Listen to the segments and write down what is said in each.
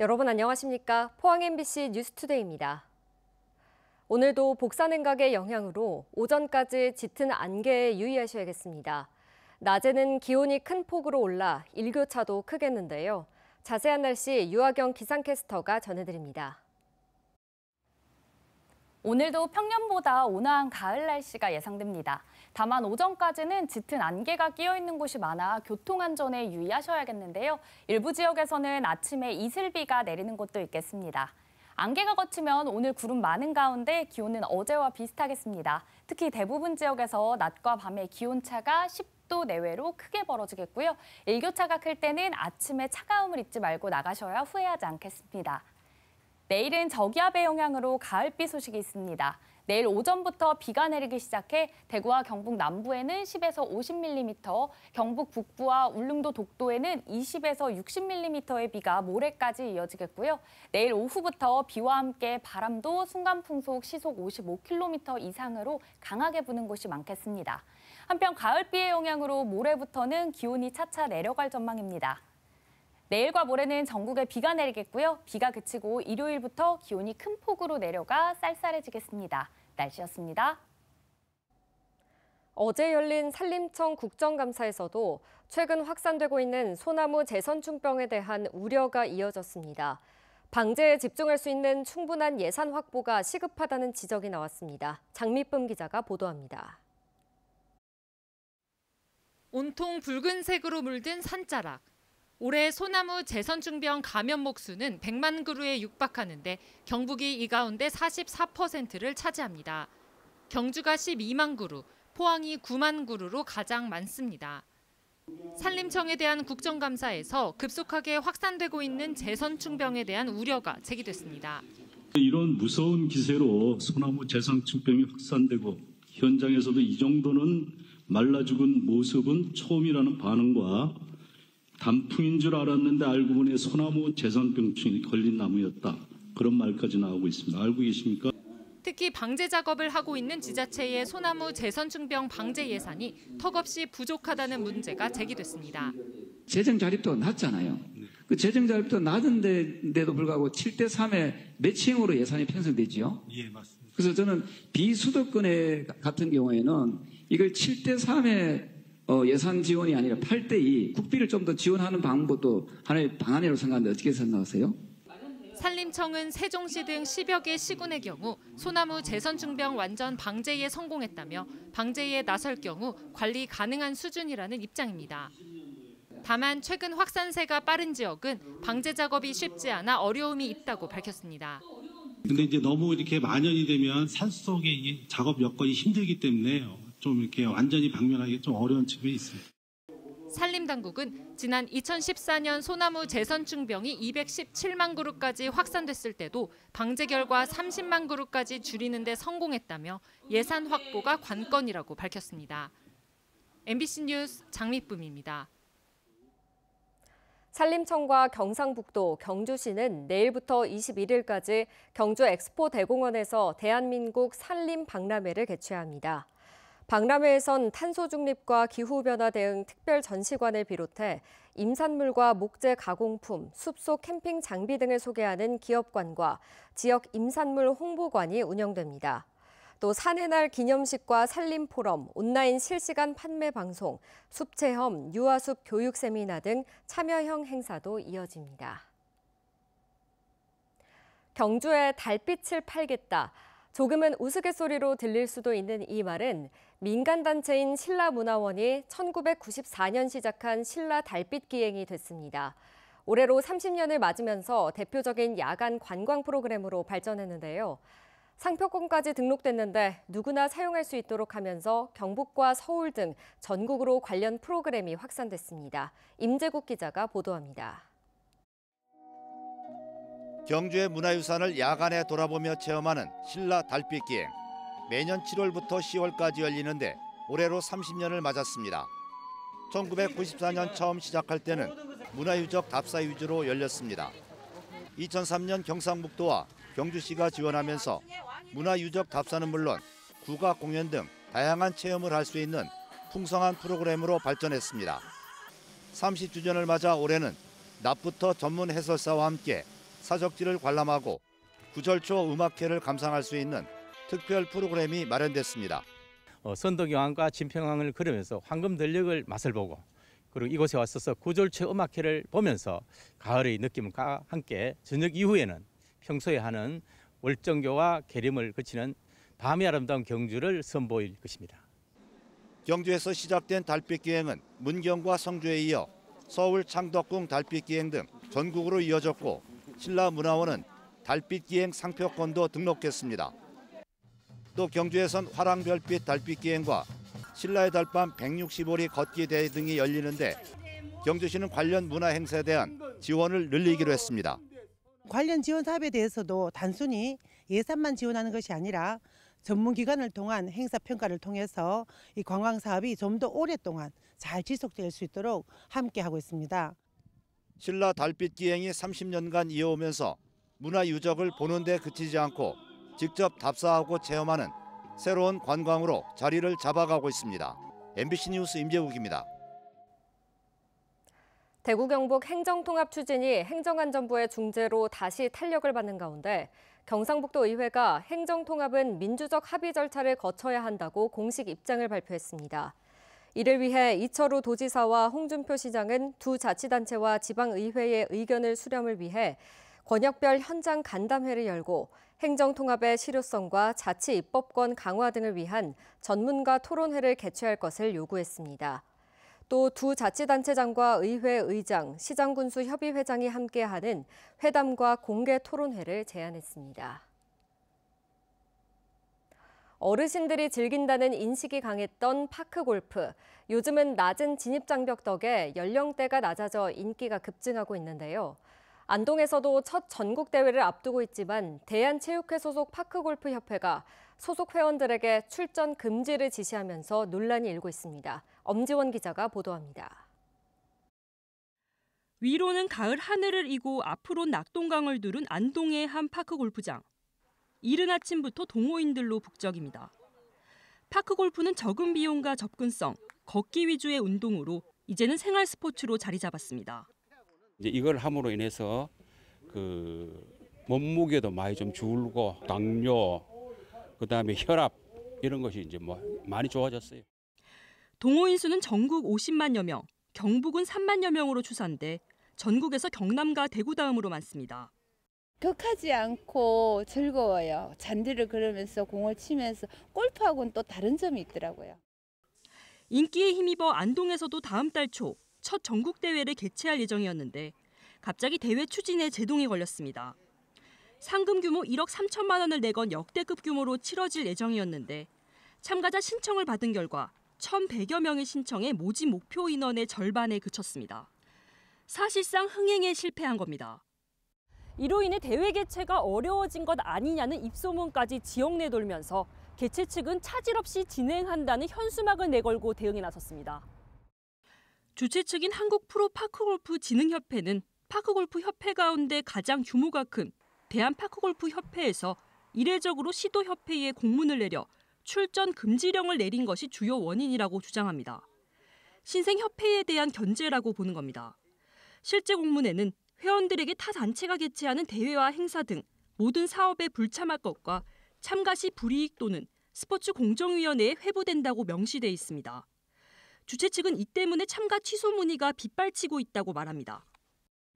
여러분 안녕하십니까? 포항 MBC 뉴스투데이입니다. 오늘도 복사냉각의 영향으로 오전까지 짙은 안개에 유의하셔야겠습니다. 낮에는 기온이 큰 폭으로 올라 일교차도 크겠는데요. 자세한 날씨 유아경 기상캐스터가 전해드립니다. 오늘도 평년보다 온화한 가을 날씨가 예상됩니다. 다만 오전까지는 짙은 안개가 끼어 있는 곳이 많아 교통 안전에 유의하셔야겠는데요. 일부 지역에서는 아침에 이슬비가 내리는 곳도 있겠습니다. 안개가 걷히면 오늘 구름 많은 가운데 기온은 어제와 비슷하겠습니다. 특히 대부분 지역에서 낮과 밤의 기온차가 10도 내외로 크게 벌어지겠고요. 일교차가 클 때는 아침에 차가움을 잊지 말고 나가셔야 후회하지 않겠습니다. 내일은 저기압의 영향으로 가을비 소식이 있습니다. 내일 오전부터 비가 내리기 시작해 대구와 경북 남부에는 10에서 50mm, 경북 북부와 울릉도 독도에는 20에서 60mm의 비가 모레까지 이어지겠고요. 내일 오후부터 비와 함께 바람도 순간풍속 시속 55km 이상으로 강하게 부는 곳이 많겠습니다. 한편 가을비의 영향으로 모레부터는 기온이 차차 내려갈 전망입니다. 내일과 모레는 전국에 비가 내리겠고요. 비가 그치고 일요일부터 기온이 큰 폭으로 내려가 쌀쌀해지겠습니다. 날씨였습니다. 어제 열린 산림청 국정감사에서도 최근 확산되고 있는 소나무 재선충병에 대한 우려가 이어졌습니다. 방제에 집중할 수 있는 충분한 예산 확보가 시급하다는 지적이 나왔습니다. 장미쁨 기자가 보도합니다. 온통 붉은색으로 물든 산자락. 올해 소나무 재선충병 감염목 수는 100만 그루에 육박하는데 경북이 이 가운데 44%를 차지합니다. 경주가 12만 그루, 포항이 9만 그루로 가장 많습니다. 산림청에 대한 국정감사에서 급속하게 확산되고 있는 재선충병에 대한 우려가 제기됐습니다. 이런 무서운 기세로 소나무 재선충병이 확산되고 현장에서도 이 정도는 말라 죽은 모습은 처음이라는 반응과 단풍인 줄 알았는데 알고 보니 소나무 재산병충이 걸린 나무였다. 그런 말까지 나오고 있습니다. 알고 계십니까? 특히 방제 작업을 하고 있는 지자체의 소나무 재선충병 방제 예산이 턱없이 부족하다는 문제가 제기됐습니다. 재정 자립도 낮잖아요. 그 재정 자립도 낮은데도 불구하고 7대 3의 매칭으로 예산이 편성되지요. 예, 맞습니다. 그래서 저는 비수도권에 같은 경우에는 이걸 7대 3의 어, 예산 지원이 아니라 8대2 국비를 좀 더 지원하는 방법도 하나의 방안이라고 생각하는데 어떻게 생각하세요? 산림청은 세종시 등 10여 개 시군의 경우 소나무 재선 중병 완전 방제에 성공했다며 방제에 나설 경우 관리 가능한 수준이라는 입장입니다. 다만 최근 확산세가 빠른 지역은 방제 작업이 쉽지 않아 어려움이 있다고 밝혔습니다. 근데 이제 너무 이렇게 만연이 되면 산속의 작업 여건이 힘들기 때문에 좀 이렇게 완전히 방면하기좀 어려운 측면이 있습니다. 산림당국은 지난 2014년 소나무 재선충병이 217만 그루까지 확산됐을 때도 방제 결과 30만 그루까지 줄이는 데 성공했다며 예산 확보가 관건이라고 밝혔습니다. MBC 뉴스 장미쁨입니다. 산림청과 경상북도, 경주시는 내일부터 21일까지 경주 엑스포 대공원에서 대한민국 산림 박람회를 개최합니다. 박람회에선 탄소 중립과 기후변화 대응 특별 전시관을 비롯해 임산물과 목재 가공품, 숲속 캠핑 장비 등을 소개하는 기업관과 지역 임산물 홍보관이 운영됩니다. 또 산의 날 기념식과 산림 포럼, 온라인 실시간 판매 방송, 숲 체험, 유아숲 교육 세미나 등 참여형 행사도 이어집니다. 경주에 달빛을 팔겠다. 조금은 우스갯소리로 들릴 수도 있는 이 말은 민간단체인 신라문화원이 1994년 시작한 신라 달빛 기행이 됐습니다. 올해로 30년을 맞으면서 대표적인 야간 관광 프로그램으로 발전했는데요. 상표권까지 등록됐는데 누구나 사용할 수 있도록 하면서 경북과 서울 등 전국으로 관련 프로그램이 확산됐습니다. 임재국 기자가 보도합니다. 경주의 문화유산을 야간에 돌아보며 체험하는 신라 달빛 기행. 매년 7월부터 10월까지 열리는데 올해로 30년을 맞았습니다. 1994년 처음 시작할 때는 문화유적 답사 위주로 열렸습니다. 2003년 경상북도와 경주시가 지원하면서 문화유적 답사는 물론 국악 공연 등 다양한 체험을 할 수 있는 풍성한 프로그램으로 발전했습니다. 30주년을 맞아 올해는 낮부터 전문 해설사와 함께 사적지를 관람하고 구절초 음악회를 감상할 수 있는 특별 프로그램이 마련됐습니다. 어, 선덕여왕과 진평왕을 그리면서 황금 들녘을 맛을 보고 그리고 이곳에 왔어서 구졸체 음악회를 보면서 가을의 느낌과 함께 저녁 이후에는 평소에 하는 월정교와 계림을 거치는 밤의 아름다운 경주를 선보일 것입니다. 경주에서 시작된 달빛 기행은 문경과 성주에 이어 서울 창덕궁 달빛 기행 등 전국으로 이어졌고 신라문화원은 달빛 기행 상표권도 등록했습니다. 또 경주에선 화랑별빛 달빛 기행과 신라의 달밤 165리 걷기 대회 등이 열리는데 경주시는 관련 문화 행사에 대한 지원을 늘리기로 했습니다. 관련 지원 사업에 대해서도 단순히 예산만 지원하는 것이 아니라 전문기관을 통한 행사 평가를 통해서 이 관광 사업이 좀 더 오랫동안 잘 지속될 수 있도록 함께하고 있습니다. 신라 달빛 기행이 30년간 이어오면서 문화 유적을 보는 데 그치지 않고 직접 답사하고 체험하는 새로운 관광으로 자리를 잡아가고 있습니다. MBC 뉴스 임재욱입니다. 대구 경북 행정통합 추진이 행정안전부의 중재로 다시 탄력을 받는 가운데 경상북도 의회가 행정통합은 민주적 합의 절차를 거쳐야 한다고 공식 입장을 발표했습니다. 이를 위해 이철우 도지사와 홍준표 시장은 두 자치단체와 지방의회의 의견을 수렴을 위해 권역별 현장 간담회를 열고 행정통합의 실효성과 자치 입법권 강화 등을 위한 전문가 토론회를 개최할 것을 요구했습니다. 또 두 자치단체장과 의회 의장, 시장군수 협의회장이 함께하는 회담과 공개 토론회를 제안했습니다. 어르신들이 즐긴다는 인식이 강했던 파크 골프. 요즘은 낮은 진입장벽 덕에 연령대가 낮아져 인기가 급증하고 있는데요. 안동에서도 첫 전국 대회를 앞두고 있지만 대한체육회 소속 파크골프협회가 소속 회원들에게 출전 금지를 지시하면서 논란이 일고 있습니다. 엄지원 기자가 보도합니다. 위로는 가을 하늘을 이고 앞으로 낙동강을 두른 안동의 한 파크 골프장. 이른 아침부터 동호인들로 북적입니다. 파크 골프는 적은 비용과 접근성, 걷기 위주의 운동으로 이제는 생활 스포츠로 자리 잡았습니다. 이제 이걸 함으로 인해서 그 몸무게도 많이 좀 줄고 당뇨 그다음에 혈압 이런 것이 이제 뭐 많이 좋아졌어요. 동호인 수는 전국 50만여 명, 경북은 3만여 명으로 추산돼 전국에서 경남과 대구 다음으로 많습니다. 격하지 않고 즐거워요. 잔디를 그러면서 공을 치면서 골프하고는 또 다른 점이 있더라고요. 인기에 힘입어 안동에서도 다음 달초 첫 전국 대회를 개최할 예정이었는데 갑자기 대회 추진에 제동이 걸렸습니다. 상금 규모 1억 3천만 원을 내건 역대급 규모로 치러질 예정이었는데 참가자 신청을 받은 결과 1,100여 명의 신청에 모집 목표 인원의 절반에 그쳤습니다. 사실상 흥행에 실패한 겁니다. 이로 인해 대회 개최가 어려워진 것 아니냐는 입소문까지 지역 내 돌면서 개최 측은 차질 없이 진행한다는 현수막을 내걸고 대응에 나섰습니다. 주최 측인 한국 프로 파크골프 진흥협회는 파크골프 협회 가운데 가장 규모가 큰 대한파크골프협회에서 이례적으로 시도협회에 공문을 내려 출전 금지령을 내린 것이 주요 원인이라고 주장합니다. 신생협회에 대한 견제라고 보는 겁니다. 실제 공문에는 회원들에게 타 단체가 개최하는 대회와 행사 등 모든 사업에 불참할 것과 참가 시 불이익 또는 스포츠 공정위원회에 회부된다고 명시돼 있습니다. 주최 측은 이 때문에 참가 취소 문의가 빗발치고 있다고 말합니다.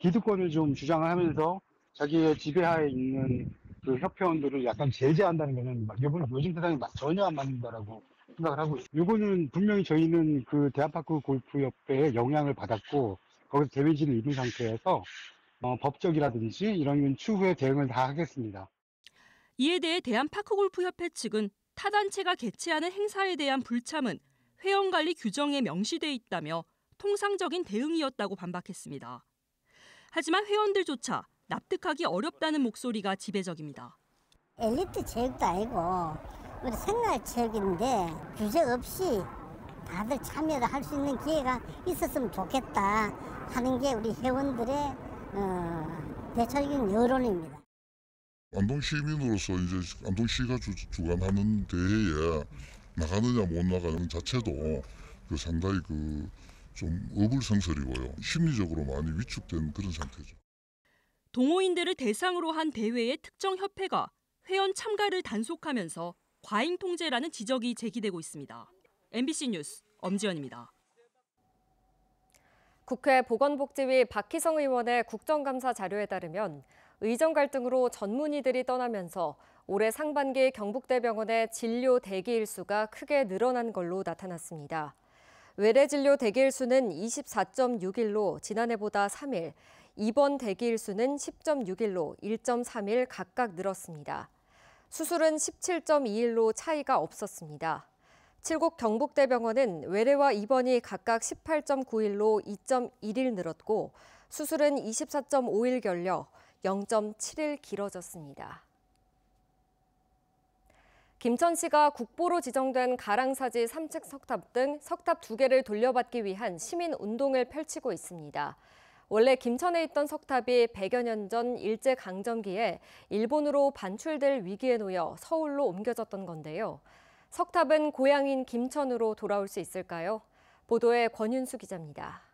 기득권을 좀 주장하면서 자기의 지배하에 있는 그 협회원들을 약간 제재한다는 것은 이번 요즘 세상에 전혀 안 맞는다라고 생각을 하고 있어요. 이거는 분명히 저희는 그 대한파크 골프협회에 영향을 받았고 거기서 데미지를 입은 상태에서 어, 법적이라든지 이런 추후에 대응을 다 하겠습니다. 이에 대해 대한파크골프협회 측은 타단체가 개최하는 행사에 대한 불참은 회원관리 규정에 명시돼 있다며 통상적인 대응이었다고 반박했습니다. 하지만 회원들조차 납득하기 어렵다는 목소리가 지배적입니다. 엘리트 체육도 아니고 우리 생활 체육인데 규제 없이 다들 참여를 할 수 있는 기회가 있었으면 좋겠다 하는 게 우리 회원들의 어, 대표적인 여론입니다. 안동 시민으로서 이제 안동시가 주, 관하는 대회에 나가느냐 못 나가는 자체도 그 상당히 그좀 어불성설이고요. 심리적으로 많이 위축된 그런 상태죠. 동호인들을 대상으로 한 대회의 특정 협회가 회원 참가를 단속하면서 과잉 통제라는 지적이 제기되고 있습니다. MBC 뉴스 엄지연입니다. 국회 보건복지위 박희성 의원의 국정감사 자료에 따르면 의정 갈등으로 전문의들이 떠나면서 올해 상반기 경북대병원의 진료 대기 일수가 크게 늘어난 걸로 나타났습니다. 외래 진료 대기 일수는 24.6일로 지난해보다 3일, 입원 대기 일수는 10.6일로 1.3일 각각 늘었습니다. 수술은 17.2일로 차이가 없었습니다. 칠곡 경북대병원은 외래와 입원이 각각 18.9일로 2.1일 늘었고 수술은 24.5일 결려 0.7일 길어졌습니다. 김천시가 국보로 지정된 가랑사지 삼책 석탑 등 석탑 두 개를 돌려받기 위한 시민 운동을 펼치고 있습니다. 원래 김천에 있던 석탑이 100여 년 전 일제 강점기에 일본으로 반출될 위기에 놓여 서울로 옮겨졌던 건데요. 석탑은 고향인 김천으로 돌아올 수 있을까요? 보도에 권윤수 기자입니다.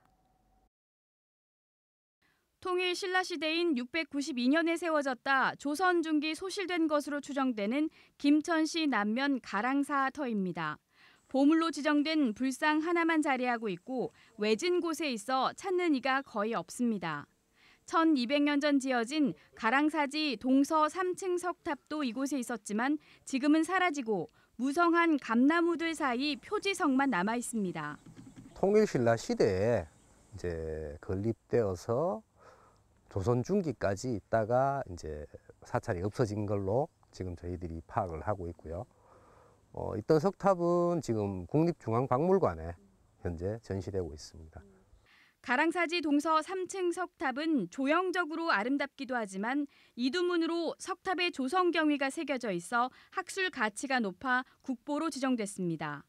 통일 신라시대인 692년에 세워졌다 조선 중기 소실된 것으로 추정되는 김천시 남면 가랑사 터입니다. 보물로 지정된 불상 하나만 자리하고 있고 외진 곳에 있어 찾는 이가 거의 없습니다. 1200년 전 지어진 가랑사지 동서 3층 석탑도 이곳에 있었지만 지금은 사라지고 무성한 감나무들 사이 표지석만 남아 있습니다. 통일신라 시대에 이제 건립되어서 조선 중기까지 있다가 이제 사찰이 없어진 걸로 지금 저희들이 파악을 하고 있고요. 어, 있던 석탑은 지금 국립중앙박물관에 현재 전시되고 있습니다. 가랑사지 동서 3층 석탑은 조형적으로 아름답기도 하지만 이두문으로 석탑의 조성 경위가 새겨져 있어 학술 가치가 높아 국보로 지정됐습니다.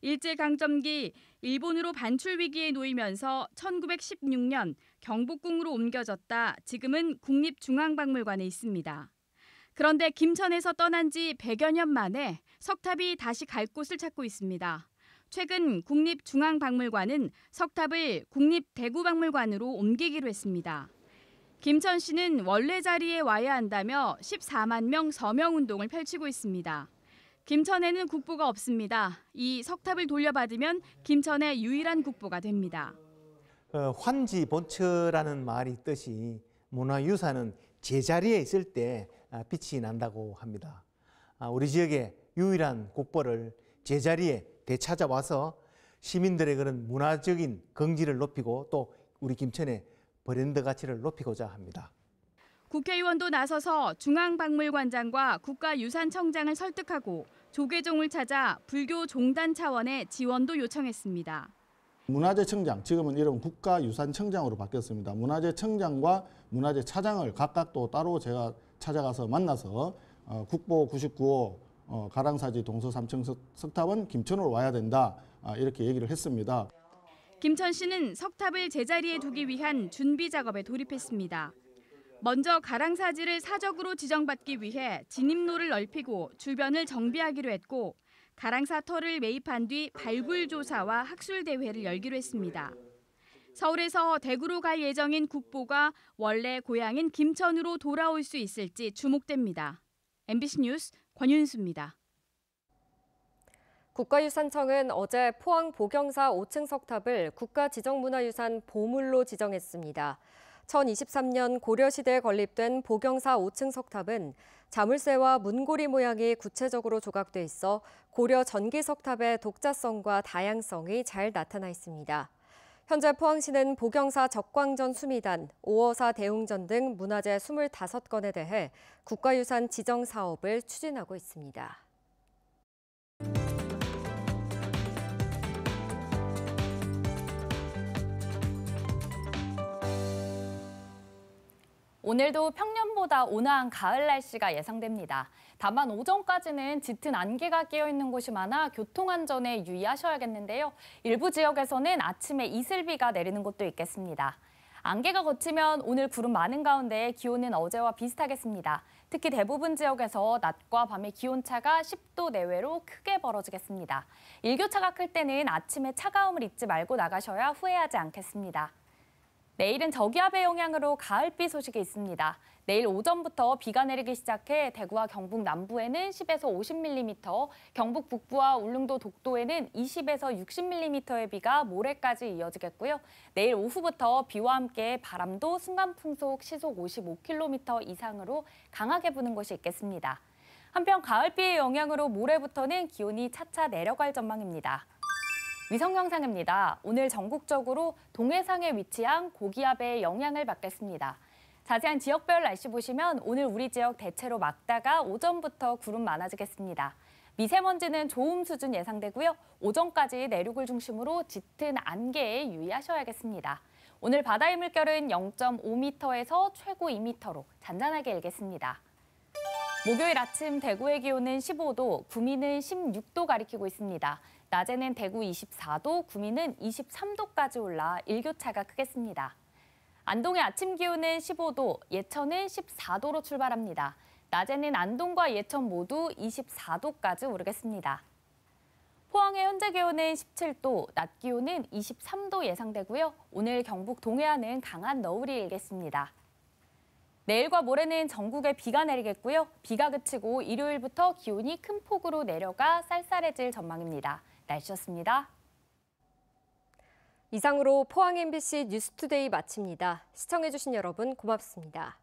일제강점기 일본으로 반출 위기에 놓이면서 1916년 경복궁으로 옮겨졌다 지금은 국립중앙박물관에 있습니다. 그런데 김천에서 떠난 지 100여 년 만에 석탑이 다시 갈 곳을 찾고 있습니다. 최근 국립중앙박물관은 석탑을 국립대구박물관으로 옮기기로 했습니다. 김천 씨는 원래 자리에 와야 한다며 14만 명 서명 운동을 펼치고 있습니다. 김천에는 국보가 없습니다. 이 석탑을 돌려받으면 김천의 유일한 국보가 됩니다. 어, 환지 본처라는 말이 뜻이 문화유산은 제자리에 있을 때 아, 빛이 난다고 합니다. 아, 우리 지역의 유일한 국보를 제자리에 되찾아와서 시민들의 그런 문화적인 긍지를 높이고 또 우리 김천의 브랜드 가치를 높이고자 합니다. 국회의원도 나서서 중앙박물관장과 국가유산청장을 설득하고 조계종을 찾아 불교 종단 차원의 지원도 요청했습니다. 문화재청장, 지금은 이름 국가유산청장으로 바뀌었습니다. 문화재청장과 문화재차장을 각각 또 따로 제가 찾아가서 만나서 어, 국보 99호 어, 가랑사지 동서 3층 석탑은 김천으로 와야 된다 아, 이렇게 얘기를 했습니다. 김천 씨는 석탑을 제자리에 두기 위한 준비 작업에 돌입했습니다. 먼저 가랑사지를 사적으로 지정받기 위해 진입로를 넓히고 주변을 정비하기로 했고 가랑사 터를 매입한 뒤 발굴 조사와 학술 대회를 열기로 했습니다. 서울에서 대구로 갈 예정인 국보가 원래 고향인 김천으로 돌아올 수 있을지 주목됩니다. MBC 뉴스 권윤수입니다. 국가유산청은 어제 포항 보경사 5층 석탑을 국가지정문화유산 보물로 지정했습니다. 1023년 고려시대에 건립된 보경사 5층 석탑은 자물쇠와 문고리 모양이 구체적으로 조각돼 있어 고려 전기 석탑의 독자성과 다양성이 잘 나타나 있습니다. 현재 포항시는 보경사 적광전 수미단, 오어사 대웅전 등 문화재 25건에 대해 국가유산 지정 사업을 추진하고 있습니다. 오늘도 평년보다 온화한 가을 날씨가 예상됩니다. 다만 오전까지는 짙은 안개가 끼어있는 곳이 많아 교통안전에 유의하셔야겠는데요. 일부 지역에서는 아침에 이슬비가 내리는 곳도 있겠습니다. 안개가 걷히면 오늘 구름 많은 가운데 기온은 어제와 비슷하겠습니다. 특히 대부분 지역에서 낮과 밤의 기온차가 10도 내외로 크게 벌어지겠습니다. 일교차가 클 때는 아침에 차가움을 잊지 말고 나가셔야 후회하지 않겠습니다. 내일은 저기압의 영향으로 가을비 소식이 있습니다. 내일 오전부터 비가 내리기 시작해 대구와 경북 남부에는 10에서 50mm, 경북 북부와 울릉도 독도에는 20에서 60mm의 비가 모레까지 이어지겠고요. 내일 오후부터 비와 함께 바람도 순간풍속 시속 55km 이상으로 강하게 부는 곳이 있겠습니다. 한편 가을비의 영향으로 모레부터는 기온이 차차 내려갈 전망입니다. 위성영상입니다. 오늘 전국적으로 동해상에 위치한 고기압의 영향을 받겠습니다. 자세한 지역별 날씨 보시면 오늘 우리 지역 대체로 막다가 오전부터 구름 많아지겠습니다. 미세먼지는 좋음 수준 예상되고요. 오전까지 내륙을 중심으로 짙은 안개에 유의하셔야겠습니다. 오늘 바다의 물결은 0.5m에서 최고 2m로 잔잔하게 일겠습니다. 목요일 아침 대구의 기온은 15도, 구미는 16도 가리키고 있습니다. 낮에는 대구 24도, 구미는 23도까지 올라 일교차가 크겠습니다. 안동의 아침 기온은 15도, 예천은 14도로 출발합니다. 낮에는 안동과 예천 모두 24도까지 오르겠습니다. 포항의 현재 기온은 17도, 낮 기온은 23도 예상되고요. 오늘 경북 동해안은 강한 너울이 일겠습니다. 내일과 모레는 전국에 비가 내리겠고요. 비가 그치고 일요일부터 기온이 큰 폭으로 내려가 쌀쌀해질 전망입니다. 날씨였습니다. 이상으로 포항 MBC 뉴스투데이 마칩니다. 시청해주신 여러분 고맙습니다.